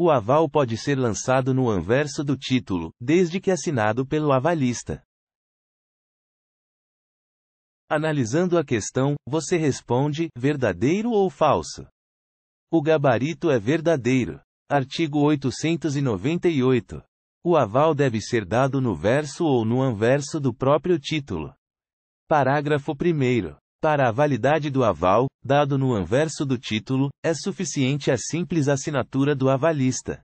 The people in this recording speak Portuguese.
O aval pode ser lançado no anverso do título, desde que assinado pelo avalista. Analisando a questão, você responde: verdadeiro ou falso? O gabarito é verdadeiro. Artigo 898. O aval deve ser dado no verso ou no anverso do próprio título. Parágrafo 1. Para a validade do aval, dado no anverso do título, é suficiente a simples assinatura do avalista.